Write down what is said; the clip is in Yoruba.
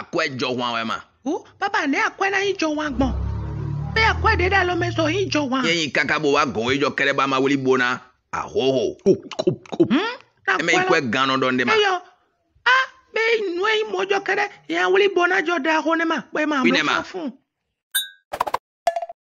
akɔe dzɔ wɔn awɛ ma. o papa ne akɔe na yi dzɔ wɔn agbɔn ne akɔe de da lɔmɛ sɔ yi dzɔ wɔn. yẹn yi kaka bo wa gɔn yi dzɔ kɛrɛ ba ma wuli bona ahoho. ɛmɛ hmm? yi kɔe gan dɔɔni de ma. eyɔ a ah, bɛ nua yi mɔdzɔ kɛrɛ yɛn wuli bona jɔ da ho ne ma. pinɛ ma